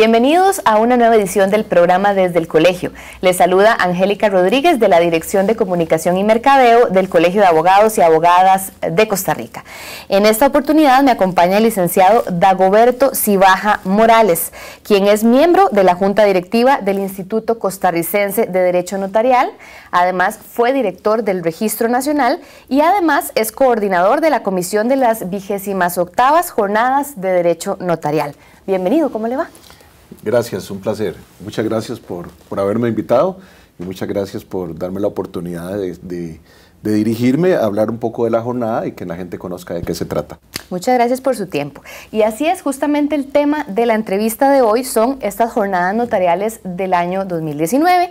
Bienvenidos a una nueva edición del programa Desde el Colegio. Les saluda Angélica Rodríguez de la Dirección de Comunicación y Mercadeo del Colegio de Abogados y Abogadas de Costa Rica. En esta oportunidad me acompaña el licenciado Dagoberto Cibaja Morales, quien es miembro de la Junta Directiva del Instituto Costarricense de Derecho Notarial, además fue director del Registro Nacional y además es coordinador de la Comisión de las 28 octavas Jornadas de Derecho Notarial. Bienvenido, ¿cómo le va? Gracias, un placer. Muchas gracias por, haberme invitado y muchas gracias por darme la oportunidad de, dirigirme a hablar un poco de la jornada y que la gente conozca de qué se trata. Muchas gracias por su tiempo. Y así es justamente el tema de la entrevista de hoy, son estas jornadas notariales del año 2019.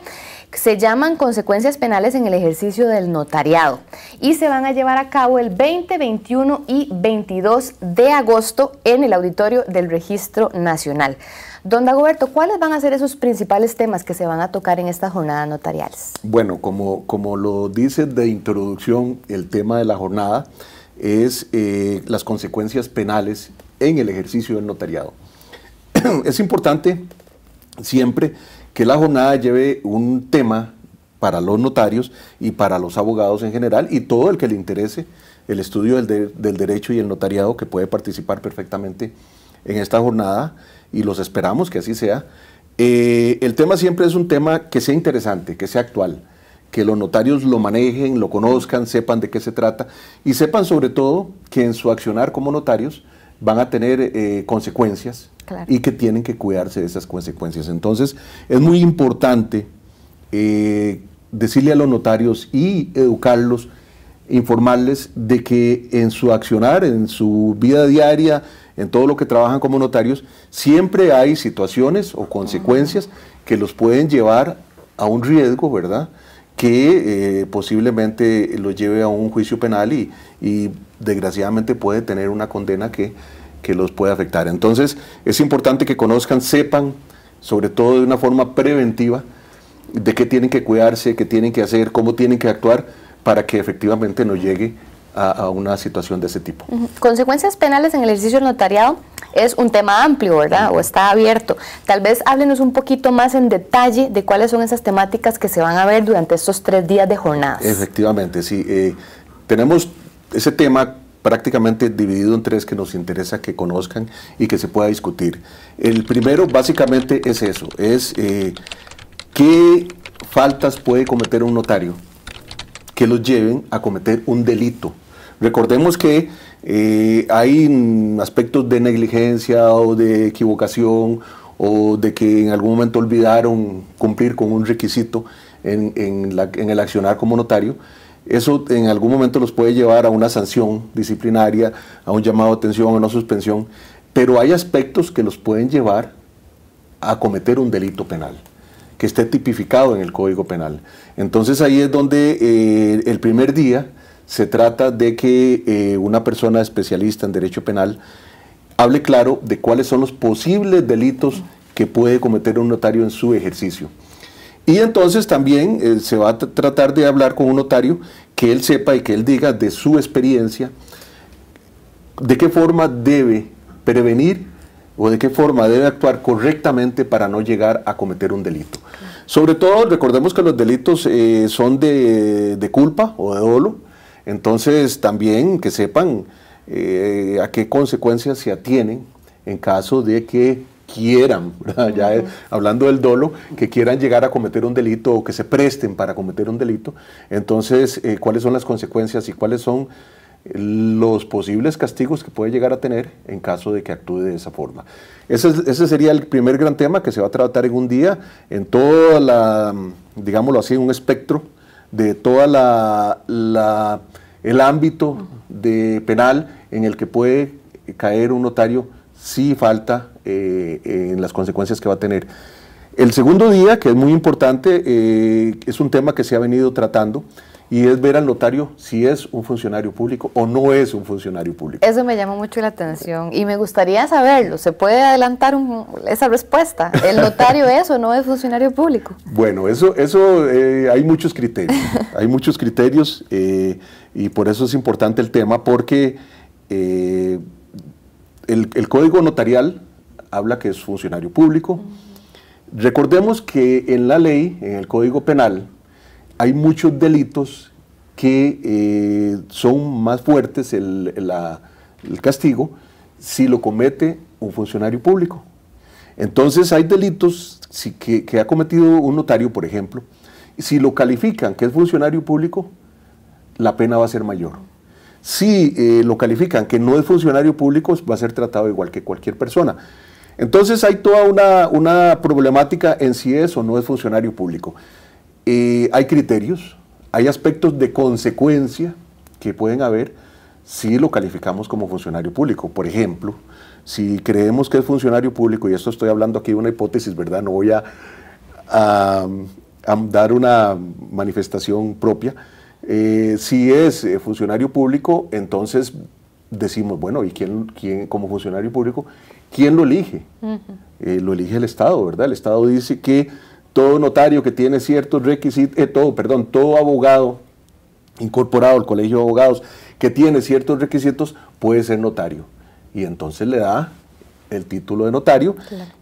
Se llaman consecuencias penales en el ejercicio del notariado y se van a llevar a cabo el 20, 21 y 22 de agosto en el auditorio del Registro Nacional. Don Dagoberto, ¿cuáles van a ser esos principales temas que se van a tocar en esta jornada notariales? Bueno, como, como lo dices de introducción, el tema de la jornada es eh, las consecuencias penales en el ejercicio del notariado. es importante siempre que la jornada lleve un tema para los notarios y para los abogados en general y todo el que le interese el estudio del, del derecho y el notariado que puede participar perfectamente en esta jornada y los esperamos que así sea. Eh, el tema siempre es un tema que sea interesante, que sea actual, que los notarios lo manejen, lo conozcan, sepan de qué se trata y sepan sobre todo que en su accionar como notarios van a tener eh, consecuencias y que tienen que cuidarse de esas consecuencias. Entonces es muy importante eh, decirle a los notarios y educarlos, informarles de que en su accionar, en su vida diaria, en todo lo que trabajan como notarios, siempre hay situaciones o consecuencias que los pueden llevar a un riesgo, ¿verdad? que eh, posiblemente los lleve a un juicio penal y, desgraciadamente puede tener una condena que, los puede afectar. Entonces es importante que conozcan, sepan, sobre todo de una forma preventiva, de qué tienen que cuidarse, qué tienen que hacer, cómo tienen que actuar para que efectivamente no llegue a, una situación de ese tipo. Consecuencias penales en el ejercicio del notariado es un tema amplio, ¿verdad? O está abierto. Tal vez háblenos un poquito más en detalle de cuáles son esas temáticas que se van a ver durante estos tres días de jornadas. Efectivamente, sí. Eh, tenemos ese tema prácticamente dividido en tres que nos interesa que conozcan y que se pueda discutir. El primero básicamente es eso, es eh, qué faltas puede cometer un notario que los lleven a cometer un delito. Recordemos que eh, hay aspectos de negligencia o de equivocación o de que en algún momento olvidaron cumplir con un requisito en, en el accionar como notario, eso en algún momento los puede llevar a una sanción disciplinaria, a un llamado de atención, a una suspensión, pero hay aspectos que los pueden llevar a cometer un delito penal que esté tipificado en el Código Penal. Entonces ahí es donde eh, el primer día se trata de que eh, una persona especialista en derecho penal hable claro de cuáles son los posibles delitos que puede cometer un notario en su ejercicio. Y entonces también eh, se va a tratar de hablar con un notario que él sepa y que él diga de su experiencia de qué forma debe prevenir o de qué forma debe actuar correctamente para no llegar a cometer un delito. Sobre todo, recordemos que los delitos eh, son de, culpa o de dolo, entonces también que sepan eh, a qué consecuencias se atienen en caso de que quieran, ya eh, hablando del dolo, que quieran llegar a cometer un delito o que se presten para cometer un delito, entonces cuáles son las consecuencias y cuáles son los posibles castigos que puede llegar a tener en caso de que actúe de esa forma. Ese, ese sería el primer gran tema que se va a tratar en un día, en toda la, digámoslo así, un espectro de toda la, el ámbito de penal en el que puede caer un notario si falta eh, en las consecuencias que va a tener. El segundo día, que es muy importante, eh, es un tema que se ha venido tratando, y es ver al notario si es un funcionario público o no es un funcionario público. Eso me llama mucho la atención y me gustaría saberlo. ¿Se puede adelantar esa respuesta? ¿El notario es o no es funcionario público? Bueno, eso, eso eh, hay muchos criterios. Hay muchos criterios eh, y por eso es importante el tema porque eh, el, código notarial habla que es funcionario público. Recordemos que en la ley, en el código penal, hay muchos delitos que eh, son más fuertes el, castigo si lo comete un funcionario público. Entonces hay delitos que, ha cometido un notario, por ejemplo, si lo califican que es funcionario público, la pena va a ser mayor. Si eh, lo califican que no es funcionario público, va a ser tratado igual que cualquier persona. Entonces hay toda una problemática en si es o no es funcionario público. Eh, hay criterios, hay aspectos de consecuencia que pueden haber si lo calificamos como funcionario público. Por ejemplo, si creemos que es funcionario público, y esto estoy hablando aquí de una hipótesis, ¿verdad? No voy a, dar una manifestación propia. Eh, si es eh, funcionario público, entonces decimos, bueno, ¿y quién, quién como funcionario público, quién lo elige? lo elige el Estado, ¿verdad? El Estado dice que todo notario que tiene ciertos requisitos, eh, todo, perdón, todo abogado incorporado al colegio de abogados que tiene ciertos requisitos puede ser notario. Y entonces le da el título de notario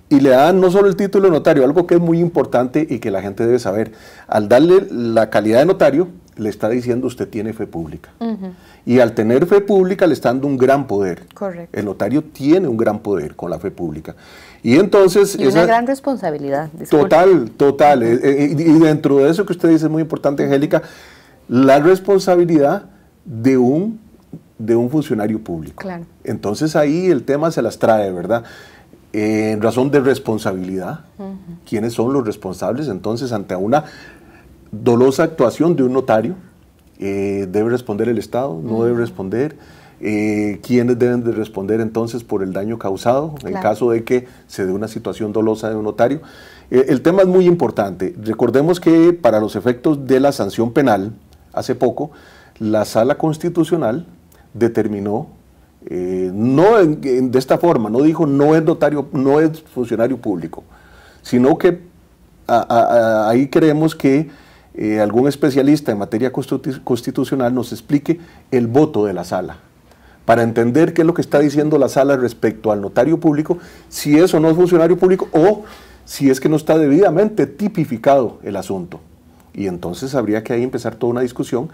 y le da no solo el título de notario, algo que es muy importante y que la gente debe saber. Al darle la calidad de notario, le está diciendo usted tiene fe pública. Y al tener fe pública le está dando un gran poder. Correcto. El notario tiene un gran poder con la fe pública. Y entonces... es una gran responsabilidad. Total, total. Eh, eh, y, dentro de eso que usted dice es muy importante, Angélica, la responsabilidad de un, de un funcionario público. Entonces ahí el tema se las trae, ¿verdad? en razón de responsabilidad, ¿quiénes son los responsables? Entonces, ante una dolosa actuación de un notario, eh, ¿debe responder el Estado? ¿No debe responder? Quienes eh, quiénes deben de responder entonces por el daño causado en caso de que se dé una situación dolosa de un notario. Eh, el tema es muy importante. Recordemos que para los efectos de la sanción penal, hace poco, la sala constitucional determinó eh, no de esta forma, no dijo no es notario, no es funcionario público, sino que ahí creemos que algún especialista en materia constitucional nos explique el voto de la sala para entender qué es lo que está diciendo la sala respecto al notario público, si eso no es funcionario público o si es que no está debidamente tipificado el asunto. Y entonces habría que ahí empezar toda una discusión.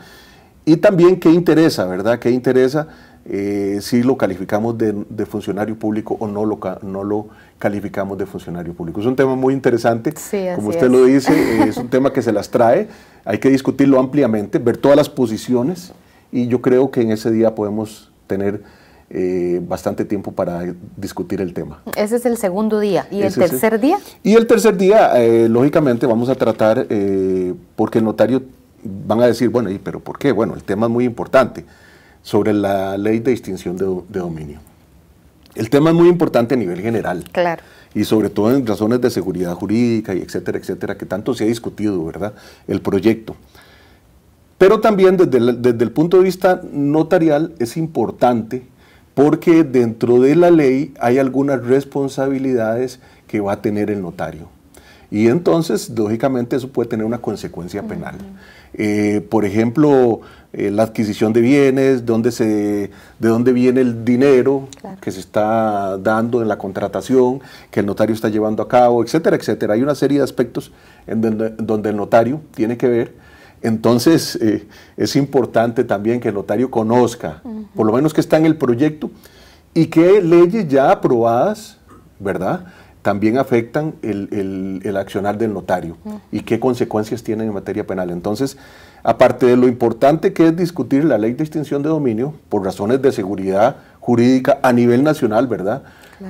Y también qué interesa, ¿verdad? ¿Qué interesa eh, si lo calificamos de, funcionario público o no lo, calificamos de funcionario público. Es un tema muy interesante, como usted lo dice, eh, es un tema que se las trae, hay que discutirlo ampliamente, ver todas las posiciones y yo creo que en ese día podemos tener eh, bastante tiempo para discutir el tema. Ese es el segundo día. ¿Y el tercer día? Y el tercer día, eh, lógicamente, vamos a tratar, eh, porque el notario van a decir, bueno, ¿y pero por qué? Bueno, el tema es muy importante, sobre la ley de distinción de, de dominio. El tema es muy importante a nivel general. Claro. Y sobre todo en razones de seguridad jurídica y etcétera, etcétera, que tanto se ha discutido, ¿verdad? El proyecto. Pero también desde el, desde el punto de vista notarial es importante porque dentro de la ley hay algunas responsabilidades que va a tener el notario. Y entonces, lógicamente, eso puede tener una consecuencia penal. Eh, por ejemplo, eh, la adquisición de bienes, dónde se, de dónde viene el dinero que se está dando en la contratación, que el notario está llevando a cabo, etcétera, etcétera. Hay una serie de aspectos en donde el notario tiene que ver entonces, eh, es importante también que el notario conozca, por lo menos que está en el proyecto, y qué leyes ya aprobadas, ¿verdad? También afectan el, accionar del notario y qué consecuencias tienen en materia penal. Entonces, aparte de lo importante que es discutir la ley de extinción de dominio por razones de seguridad jurídica a nivel nacional, ¿verdad?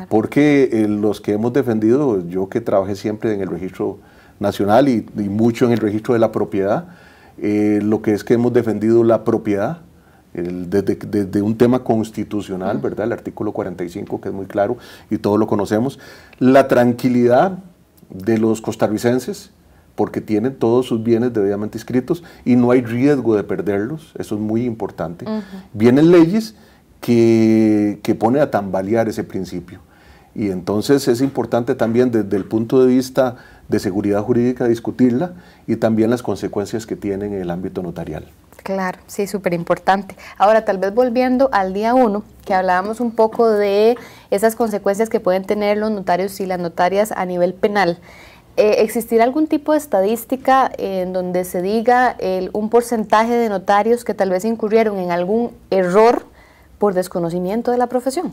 Porque eh, los que hemos defendido, yo que trabajé siempre en el registro nacional y mucho en el registro de la propiedad, eh, lo que es que hemos defendido la propiedad, desde, un tema constitucional, ¿verdad? El artículo 45, que es muy claro y todos lo conocemos. La tranquilidad de los costarricenses, porque tienen todos sus bienes debidamente inscritos y no hay riesgo de perderlos, eso es muy importante. Vienen leyes que, que ponen a tambalear ese principio. Y entonces es importante también desde el punto de vista de seguridad jurídica discutirla y también las consecuencias que tienen en el ámbito notarial. Claro, sí, súper importante. Ahora, tal vez volviendo al día uno, que hablábamos un poco de esas consecuencias que pueden tener los notarios y las notarias a nivel penal. Eh, ¿Existirá algún tipo de estadística en donde se diga el, un porcentaje de notarios que tal vez incurrieron en algún error por desconocimiento de la profesión?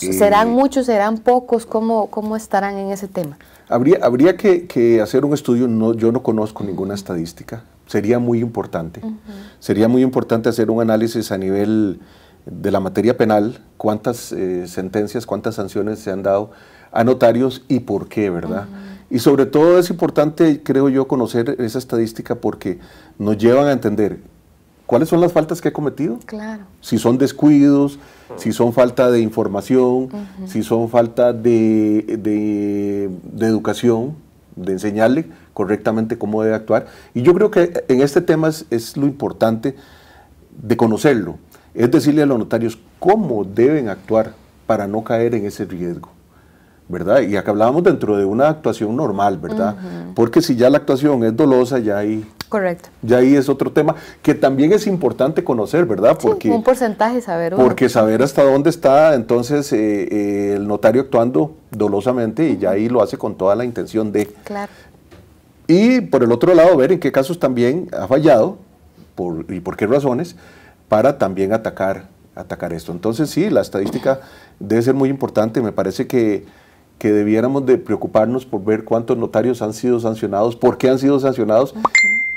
Eh, ¿Serán muchos, serán pocos? ¿Cómo, ¿Cómo estarán en ese tema? Habría, que, hacer un estudio, no, yo no conozco ninguna estadística, sería muy importante. Sería muy importante hacer un análisis a nivel de la materia penal, cuántas eh, sentencias, cuántas sanciones se han dado a notarios y por qué, ¿verdad? Y sobre todo es importante, creo yo, conocer esa estadística porque nos llevan a entender cuáles son las faltas que ha cometido. Claro. Si son descuidos, si son falta de información, si son falta de, de, educación, de enseñarle correctamente cómo debe actuar. Y yo creo que en este tema es, lo importante de conocerlo. Es decirle a los notarios cómo deben actuar para no caer en ese riesgo. ¿verdad? Y acá hablábamos dentro de una actuación normal, ¿verdad? Porque si ya la actuación es dolosa, ya hay Correcto. Y ahí es otro tema que también es importante conocer, ¿verdad? Porque, un porcentaje saber. Porque saber hasta dónde está entonces eh, eh, el notario actuando dolosamente y ya ahí lo hace con toda la intención de... Claro. Y por el otro lado, ver en qué casos también ha fallado por, y por qué razones para también atacar, atacar esto. Entonces sí, la estadística debe ser muy importante. Me parece que, debiéramos de preocuparnos por ver cuántos notarios han sido sancionados, por qué han sido sancionados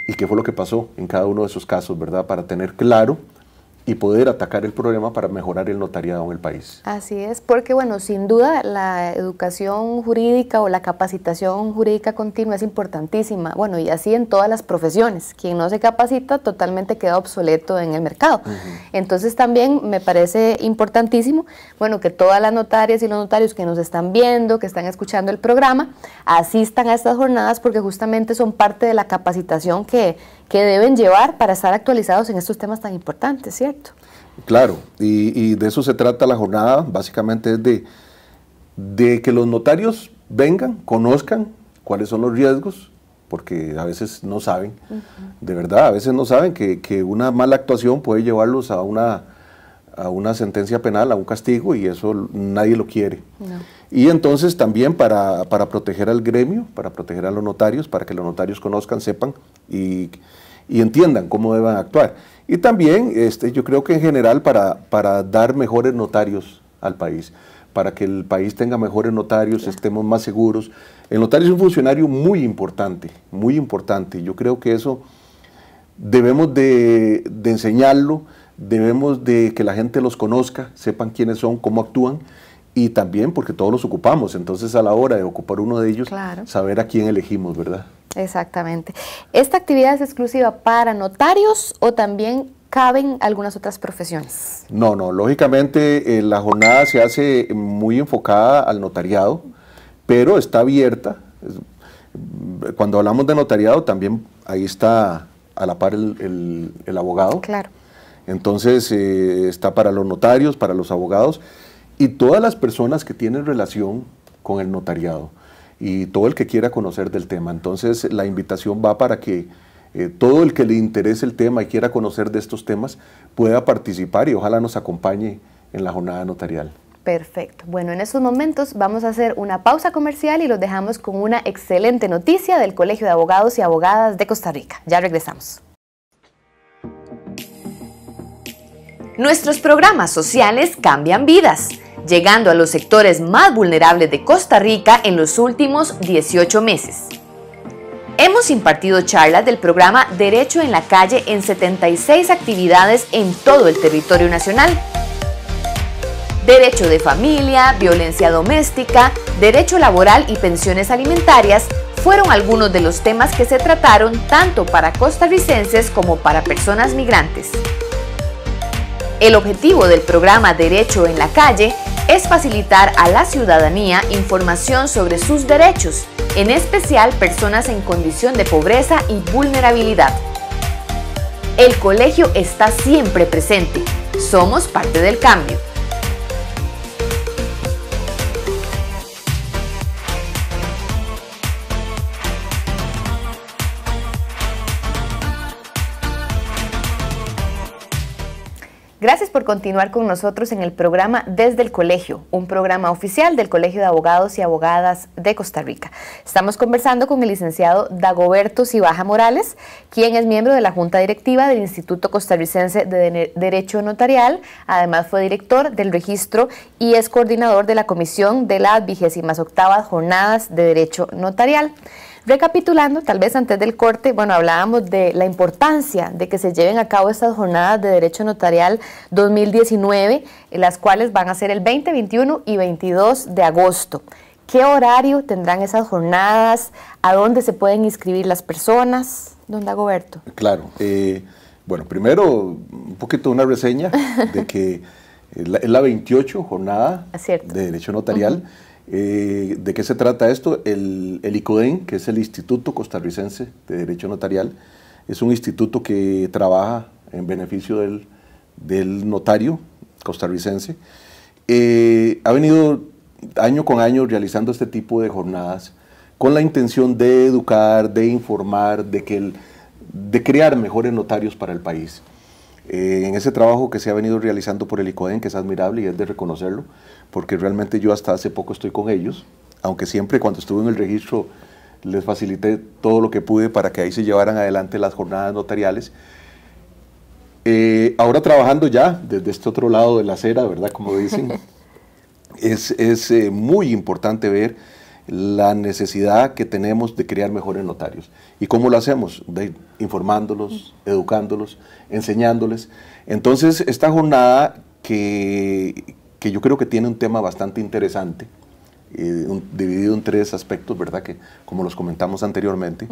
y qué fue lo que pasó en cada uno de esos casos, ¿verdad? Para tener claro y poder atacar el problema para mejorar el notariado en el país. Así es, porque bueno, sin duda la educación jurídica o la capacitación jurídica continua es importantísima, bueno, y así en todas las profesiones. Quien no se capacita totalmente queda obsoleto en el mercado. Entonces también me parece importantísimo, bueno, que todas las notarias y los notarios que nos están viendo, que están escuchando el programa, asistan a estas jornadas porque justamente son parte de la capacitación que, que deben llevar para estar actualizados en estos temas tan importantes, ¿cierto? Claro, y, de eso se trata la jornada, básicamente es de, de que los notarios vengan, conozcan cuáles son los riesgos, porque a veces no saben, de verdad, a veces no saben que, que, una mala actuación puede llevarlos a una a una sentencia penal, a un castigo, y eso nadie lo quiere. Y entonces también para, proteger al gremio, para proteger a los notarios, para que los notarios conozcan, sepan y, entiendan cómo deben actuar. Y también este, yo creo que en general para, para dar mejores notarios al país, para que el país tenga mejores notarios, estemos más seguros. El notario es un funcionario muy importante, muy importante. Yo creo que eso debemos de, de enseñarlo debemos de que la gente los conozca, sepan quiénes son, cómo actúan y también porque todos los ocupamos, entonces a la hora de ocupar uno de ellos, saber a quién elegimos, ¿verdad? Exactamente. ¿Esta actividad es exclusiva para notarios o también caben algunas otras profesiones? No, no, lógicamente eh, la jornada se hace muy enfocada al notariado, pero está abierta. Cuando hablamos de notariado, también ahí está a la par el abogado. Claro entonces eh, está para los notarios, para los abogados y todas las personas que tienen relación con el notariado y todo el que quiera conocer del tema. Entonces la invitación va para que eh, todo el que le interese el tema y quiera conocer de estos temas pueda participar y ojalá nos acompañe en la jornada notarial. Perfecto. Bueno, en esos momentos vamos a hacer una pausa comercial y los dejamos con una excelente noticia del Colegio de Abogados y Abogadas de Costa Rica. Ya regresamos. Nuestros programas sociales cambian vidas, llegando a los sectores más vulnerables de Costa Rica en los últimos 18 meses. Hemos impartido charlas del programa Derecho en la Calle en 76 actividades en todo el territorio nacional. Derecho de familia, violencia doméstica, derecho laboral y pensiones alimentarias fueron algunos de los temas que se trataron tanto para costarricenses como para personas migrantes. El objetivo del programa Derecho en la Calle es facilitar a la ciudadanía información sobre sus derechos, en especial personas en condición de pobreza y vulnerabilidad. El colegio está siempre presente. Somos parte del cambio. Gracias por continuar con nosotros en el programa Desde el Colegio, un programa oficial del Colegio de Abogados y Abogadas de Costa Rica. Estamos conversando con el licenciado Dagoberto Cibaja Morales, quien es miembro de la Junta Directiva del Instituto Costarricense de Derecho Notarial, además fue director del registro y es coordinador de la Comisión de las 28 Jornadas de Derecho Notarial. Recapitulando, tal vez antes del corte, bueno, hablábamos de la importancia de que se lleven a cabo estas jornadas de Derecho Notarial 2019, las cuales van a ser el 20, 21 y 22 de agosto. ¿Qué horario tendrán esas jornadas? ¿A dónde se pueden inscribir las personas? Don Dagoberto. Claro. Eh, bueno, primero, un poquito una reseña de que es la, 28 jornada ah, de Derecho Notarial. Eh, ¿De qué se trata esto? El, ICODEN, que es el Instituto Costarricense de Derecho Notarial, es un instituto que trabaja en beneficio del, notario costarricense. Eh, ha venido año con año realizando este tipo de jornadas con la intención de educar, de informar, de crear mejores notarios para el país. Eh, en ese trabajo que se ha venido realizando por el ICODEN, que es admirable y es de reconocerlo, porque realmente yo hasta hace poco estoy con ellos, aunque siempre cuando estuve en el registro les facilité todo lo que pude para que ahí se llevaran adelante las jornadas notariales. Eh, ahora trabajando ya desde este otro lado de la acera, ¿verdad? Como dicen, es, eh, muy importante ver la necesidad que tenemos de crear mejores notarios. ¿Y cómo lo hacemos? informándolos, educándolos, enseñándoles. Entonces, esta jornada que, yo creo que tiene un tema bastante interesante, eh, dividido en tres aspectos, ¿verdad? Que como los comentamos anteriormente.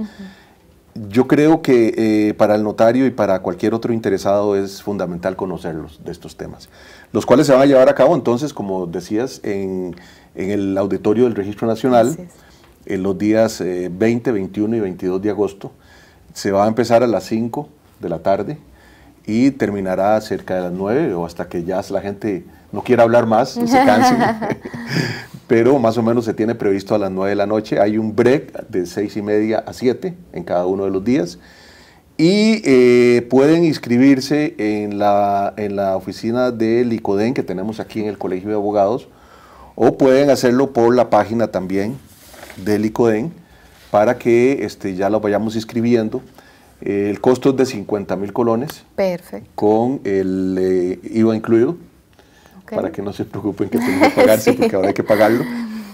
Yo creo que eh, para el notario y para cualquier otro interesado es fundamental conocerlos de estos temas, los cuales se van a llevar a cabo entonces, como decías, en en el auditorio del Registro Nacional en los días 20, eh, 21 y 22 de agosto. Se va a empezar a las 5 de la tarde y terminará cerca de las 9 o hasta que ya la gente no quiera hablar más se canse. Pero más o menos se tiene previsto a las 9 de la noche. Hay un break de 6 y media a 7 en cada uno de los días. Y eh, pueden inscribirse en la, en la oficina del ICODEN que tenemos aquí en el Colegio de Abogados o pueden hacerlo por la página también del ICODEN para que este, ya lo vayamos inscribiendo. Eh, el costo es de 50 mil colones. Perfecto. Con el eh, IVA incluido. Para que no se preocupen que tienen que pagarse, porque ahora que pagarlo.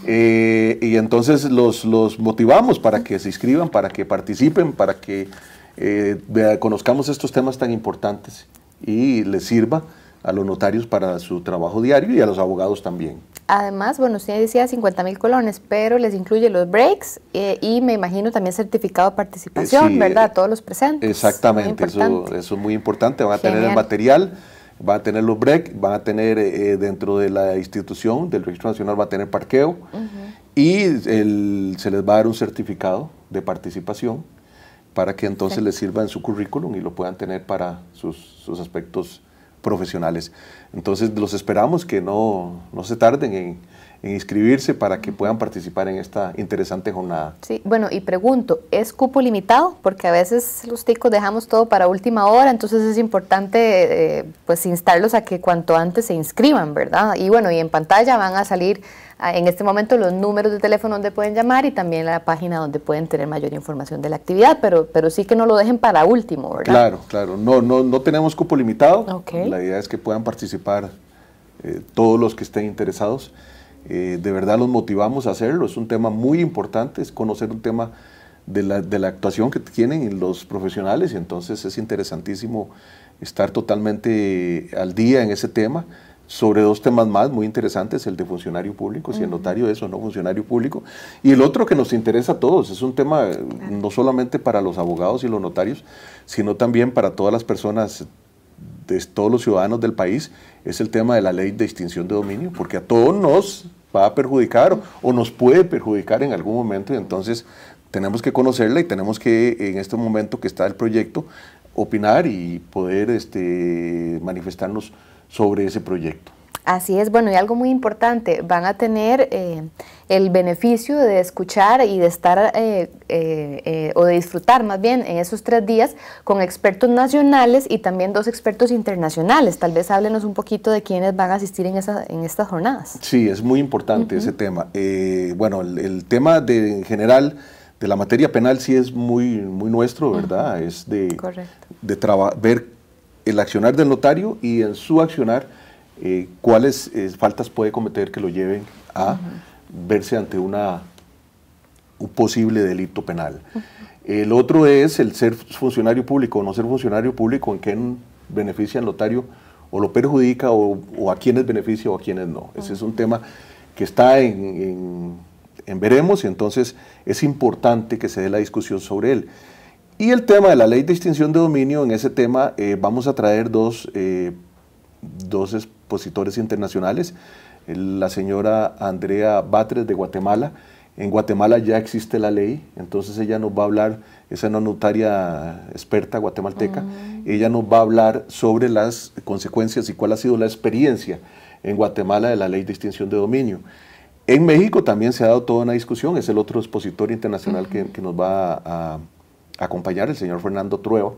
Eh, y entonces los, los, motivamos para que se inscriban, para que participen, para que conozcamos estos temas tan importantes y les sirva a los notarios para su trabajo diario y a los abogados también. Además, bueno, usted decía 50 mil colones, pero les incluye los breaks eh, y me imagino también certificado de participación, ¿verdad? ¿verdad? Eh, Todos los presentes. Exactamente, eso, es muy importante. Van a tener el material, van a tener los breaks, van a tener eh, dentro de la institución, del Registro Nacional, va a tener parqueo y se les va a dar un certificado de participación para que entonces les sirva en su currículum y lo puedan tener para sus aspectos profesionales. Entonces los esperamos que no, se tarden en, inscribirse para que puedan participar en esta interesante jornada. Sí, bueno, y pregunto, ¿es cupo limitado? Porque a veces los ticos dejamos todo para última hora, entonces es importante eh, pues instarlos a que cuanto antes se inscriban, ¿verdad? Y bueno, y en pantalla van a salir Ah, en este momento los números de teléfono donde pueden llamar y también la página donde pueden tener mayor información de la actividad, pero, pero sí que no lo dejen para último, ¿verdad? Claro, claro. No, no, no tenemos cupo limitado. La idea es que puedan participar eh, todos los que estén interesados. Eh, de verdad los motivamos a hacerlo. Es un tema muy importante, es conocer un tema de la, de la actuación que tienen los profesionales y entonces es interesantísimo estar totalmente al día en ese tema sobre dos temas más muy interesantes, el de funcionario público, si el notario es o no funcionario público, y el otro que nos interesa a todos, es un tema eh, no solamente para los abogados y los notarios, sino también para todas las personas, de todos los ciudadanos del país, es el tema de la ley de extinción de dominio, porque a todos nos va a perjudicar o, nos puede perjudicar en algún momento, y entonces tenemos que conocerla y tenemos que, en este momento que está el proyecto, opinar y poder este, manifestarnos sobre ese proyecto. Así es, bueno, y algo muy importante, van a tener eh, el beneficio de escuchar y de estar eh, eh, o de disfrutar más bien en esos tres días con expertos nacionales y también dos expertos internacionales. Tal vez háblenos un poquito de quiénes van a asistir en, esa, en estas jornadas. Sí, es muy importante ese tema. bueno, el, tema de, en general de la materia penal sí es muy, muy nuestro, ¿verdad? Es de, de ver el accionar del notario y en su accionar eh, cuáles eh, faltas puede cometer que lo lleven a verse ante una, un posible delito penal. El otro es el ser funcionario público o no ser funcionario público, en qué beneficia el notario o lo perjudica o, a quiénes beneficia o a quiénes no. Ese es un tema que está en veremos y entonces es importante que se dé la discusión sobre él. Y el tema de la ley de extinción de dominio, en ese tema eh, vamos a traer dos, eh, expositores internacionales, la señora Andrea Batres de Guatemala. En Guatemala ya existe la ley, entonces ella nos va a hablar, esa es una notaria experta guatemalteca, mm. ella nos va a hablar sobre las consecuencias y cuál ha sido la experiencia en Guatemala de la ley de extinción de dominio. En México también se ha dado toda una discusión, es el otro expositor internacional que, que, nos va a, acompañar, el señor Fernando Trueba.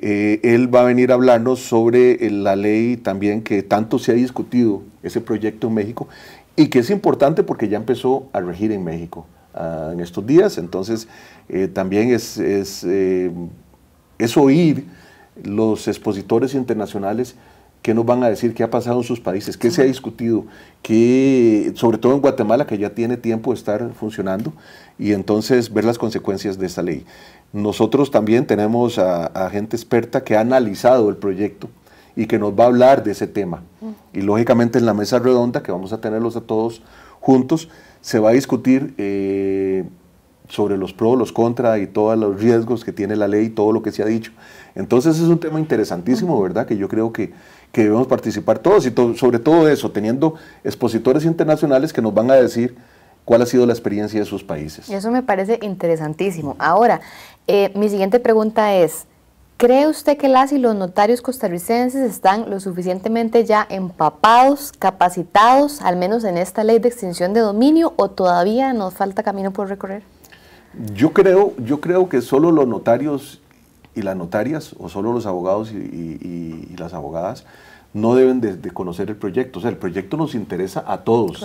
Eh, él va a venir a hablarnos sobre eh, la ley también que tanto se ha discutido, ese proyecto en México, y que es importante porque ya empezó a regir en México ah, en estos días. Entonces, eh, también es, es, es oír los expositores internacionales qué nos van a decir, qué ha pasado en sus países, qué se ha discutido, sobre todo en Guatemala, que ya tiene tiempo de estar funcionando, y entonces ver las consecuencias de esta ley. Nosotros también tenemos a, gente experta que ha analizado el proyecto y que nos va a hablar de ese tema. Mm. Y lógicamente en la mesa redonda, que vamos a tenerlos a todos juntos, se va a discutir eh, sobre los pros, los contras y todos los riesgos que tiene la ley, todo lo que se ha dicho. Entonces es un tema interesantísimo, ¿verdad? Que yo creo que que debemos participar todos y sobre todo eso, teniendo expositores internacionales que nos van a decir cuál ha sido la experiencia de sus países. Eso me parece interesantísimo. Ahora, eh, mi siguiente pregunta es, ¿cree usted que las y los notarios costarricenses están lo suficientemente ya empapados, capacitados, al menos en esta ley de extinción de dominio, o todavía nos falta camino por recorrer? Yo creo, yo creo que solo los notarios y las notarias, o solo los abogados y, las abogadas, no deben de, conocer el proyecto. O sea, el proyecto nos interesa a todos.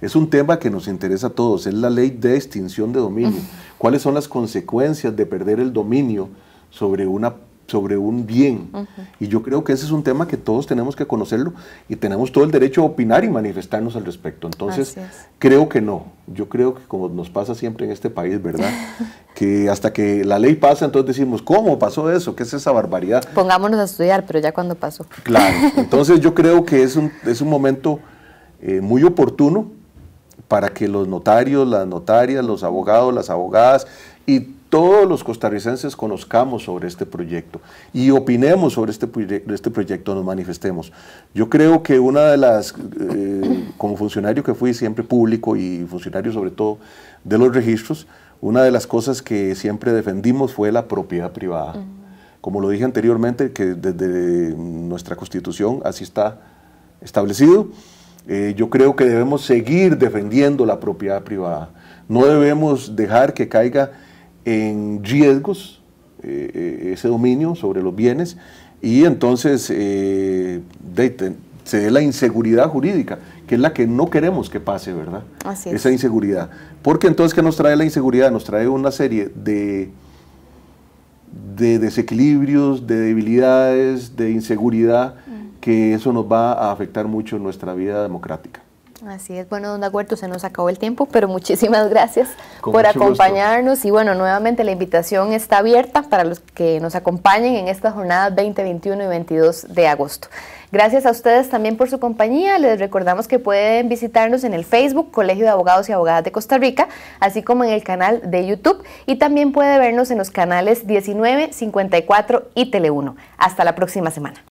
Es un tema que nos interesa a todos, es la ley de extinción de dominio. ¿Cuáles son las consecuencias de perder el dominio sobre una sobre un bien. Y yo creo que ese es un tema que todos tenemos que conocerlo y tenemos todo el derecho a opinar y manifestarnos al respecto. Entonces, creo que no. Yo creo que como nos pasa siempre en este país, ¿verdad? que hasta que la ley pasa, entonces decimos, ¿cómo pasó eso? ¿Qué es esa barbaridad? Pongámonos a estudiar, pero ya cuando pasó. Claro, entonces yo creo que es un, es un momento eh, muy oportuno para que los notarios, las notarias, los abogados, las abogadas y todos los costarricenses conozcamos sobre este proyecto y opinemos sobre este, este proyecto, nos manifestemos. Yo creo que una de las, eh, como funcionario que fui siempre público y funcionario sobre todo de los registros, una de las cosas que siempre defendimos fue la propiedad privada. Como lo dije anteriormente, que desde nuestra constitución así está establecido, eh, yo creo que debemos seguir defendiendo la propiedad privada. No debemos dejar que caiga en riesgos eh, eh, ese dominio sobre los bienes y entonces eh, se dé la inseguridad jurídica, que es la que no queremos que pase, ¿verdad? Esa inseguridad. Porque entonces, ¿qué nos trae la inseguridad? Nos trae una serie de, de desequilibrios, de debilidades, de inseguridad, mm. que eso nos va a afectar mucho en nuestra vida democrática. Así es, bueno, don Aguerto, se nos acabó el tiempo, pero muchísimas gracias por acompañarnos y bueno, nuevamente la invitación está abierta para los que nos acompañen en estas jornadas 20, 21 y 22 de agosto. Gracias a ustedes también por su compañía, les recordamos que pueden visitarnos en el Facebook Colegio de Abogados y Abogadas de Costa Rica, así como en el canal de YouTube y también puede vernos en los canales 19, 54 y Tele1. Hasta la próxima semana.